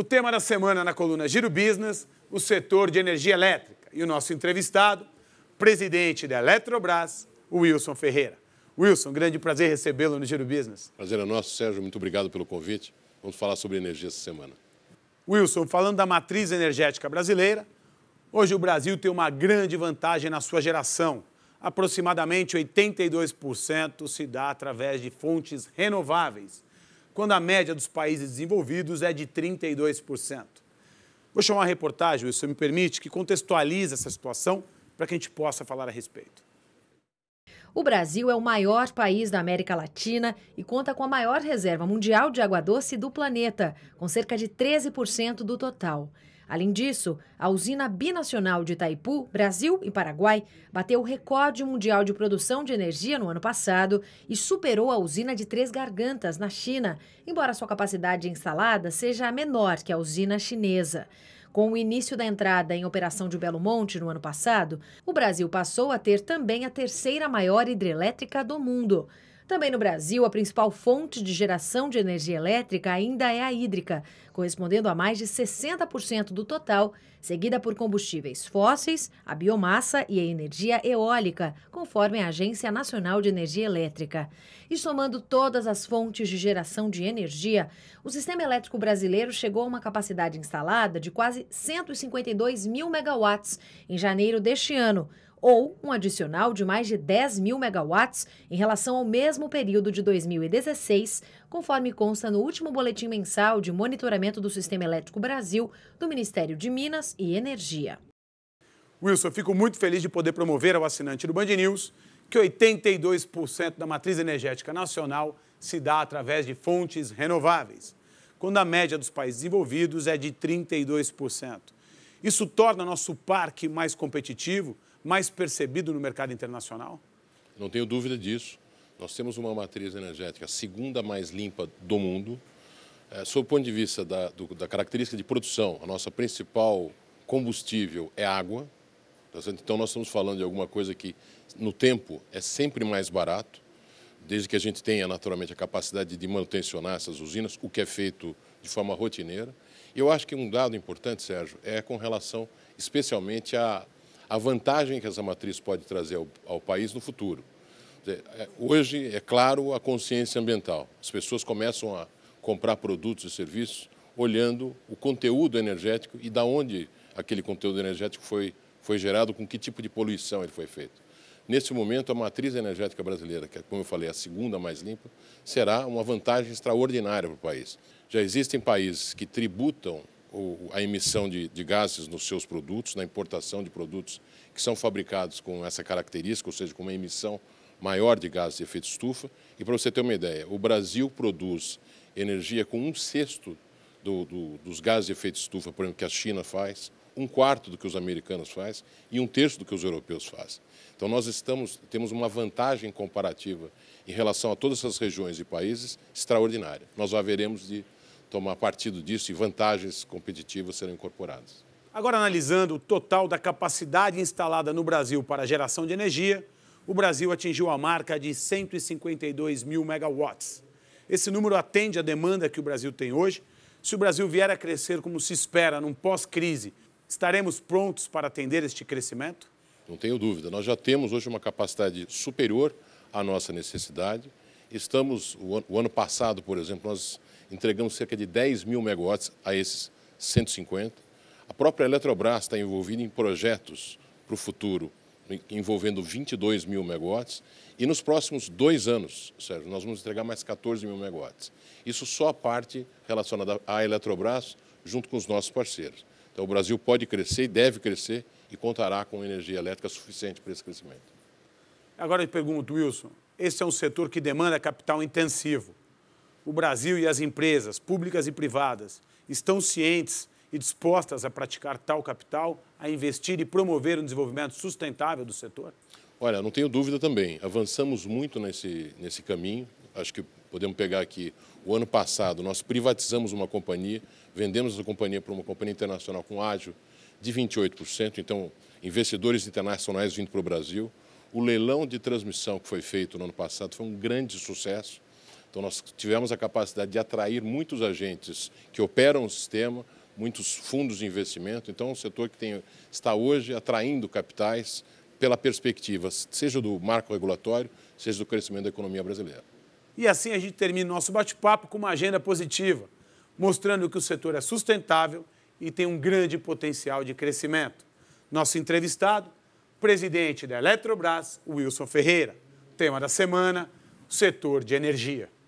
O tema da semana na coluna Giro Business, o setor de energia elétrica. E o nosso entrevistado, presidente da Eletrobras, Wilson Ferreira. Wilson, grande prazer recebê-lo no Giro Business. Prazer é nosso, Sérgio. Muito obrigado pelo convite. Vamos falar sobre energia essa semana. Wilson, falando da matriz energética brasileira, hoje o Brasil tem uma grande vantagem na sua geração. Aproximadamente 82% se dá através de fontes renováveis quando a média dos países desenvolvidos é de 32%. Vou chamar uma reportagem, se me permite, que contextualiza essa situação para que a gente possa falar a respeito. O Brasil é o maior país da América Latina e conta com a maior reserva mundial de água doce do planeta, com cerca de 13% do total. Além disso, a usina binacional de Itaipu, Brasil e Paraguai, bateu o recorde mundial de produção de energia no ano passado e superou a usina de Três Gargantas, na China, embora sua capacidade instalada seja menor que a usina chinesa. Com o início da entrada em operação de Belo Monte no ano passado, o Brasil passou a ter também a terceira maior hidrelétrica do mundo. Também no Brasil, a principal fonte de geração de energia elétrica ainda é a hídrica, correspondendo a mais de 60% do total, seguida por combustíveis fósseis, a biomassa e a energia eólica, conforme a Agência Nacional de Energia Elétrica. E somando todas as fontes de geração de energia, o sistema elétrico brasileiro chegou a uma capacidade instalada de quase 152 mil megawatts em janeiro deste ano ou um adicional de mais de 10 mil megawatts em relação ao mesmo período de 2016, conforme consta no último boletim mensal de monitoramento do Sistema Elétrico Brasil do Ministério de Minas e Energia. Wilson, eu fico muito feliz de poder promover ao assinante do Band News que 82% da matriz energética nacional se dá através de fontes renováveis, quando a média dos países envolvidos é de 32%. Isso torna nosso parque mais competitivo mais percebido no mercado internacional? Não tenho dúvida disso. Nós temos uma matriz energética segunda mais limpa do mundo. É, sob o ponto de vista da, do, da característica de produção, a nossa principal combustível é água. Tá então, nós estamos falando de alguma coisa que, no tempo, é sempre mais barato, desde que a gente tenha, naturalmente, a capacidade de manutencionar essas usinas, o que é feito de forma rotineira. E eu acho que um dado importante, Sérgio, é com relação especialmente à a vantagem que essa matriz pode trazer ao, ao país no futuro. É, hoje, é claro, a consciência ambiental. As pessoas começam a comprar produtos e serviços olhando o conteúdo energético e da onde aquele conteúdo energético foi, foi gerado, com que tipo de poluição ele foi feito. Nesse momento, a matriz energética brasileira, que é, como eu falei, a segunda mais limpa, será uma vantagem extraordinária para o país. Já existem países que tributam a emissão de, de, gases nos seus produtos, na importação de produtos que são fabricados com essa característica, ou seja, com uma emissão maior de gases de efeito estufa. E para você ter uma ideia, o Brasil produz energia com um sexto do, do, dos gases de efeito estufa, por exemplo, que a China faz, um quarto do que os americanos faz e um terço do que os europeus fazem. Então nós estamos temos uma vantagem comparativa em relação a todas essas regiões e países extraordinária. Nós haveremos de tomar partido disso e vantagens competitivas serão incorporadas. Agora, analisando o total da capacidade instalada no Brasil para geração de energia, o Brasil atingiu a marca de 152 mil megawatts. Esse número atende à demanda que o Brasil tem hoje. Se o Brasil vier a crescer como se espera num pós-crise, estaremos prontos para atender este crescimento? Não tenho dúvida. Nós já temos hoje uma capacidade superior à nossa necessidade. Estamos, o ano, passado, por exemplo, nós entregamos cerca de 10 mil megawatts a esses 150. A própria Eletrobras está envolvida em projetos para o futuro, envolvendo 22 mil megawatts. E nos próximos dois anos, Sérgio, nós vamos entregar mais 14 mil megawatts. Isso só a parte relacionada à Eletrobras, junto com os nossos parceiros. Então, o Brasil pode crescer e deve crescer e contará com energia elétrica suficiente para esse crescimento. Agora eu pergunto, Wilson, esse é um setor que demanda capital intensivo. O Brasil e as empresas, públicas e privadas, estão cientes e dispostas a praticar tal capital, a investir e promover um desenvolvimento sustentável do setor? Olha, não tenho dúvida também. Avançamos muito nesse, nesse caminho. Acho que podemos pegar aqui o ano passado, nós privatizamos uma companhia, vendemos a companhia para uma companhia internacional com ágio de 28%, então investidores internacionais vindo para o Brasil. O leilão de transmissão que foi feito no ano passado foi um grande sucesso. Então, nós tivemos a capacidade de atrair muitos agentes que operam o sistema, muitos fundos de investimento. Então, é um setor que tem, está hoje atraindo capitais pela perspectiva, seja do marco regulatório, seja do crescimento da economia brasileira. E assim a gente termina o nosso bate-papo com uma agenda positiva, mostrando que o setor é sustentável e tem um grande potencial de crescimento. Nosso entrevistado presidente da Eletrobras, Wilson Ferreira. Tema da semana: setor de energia.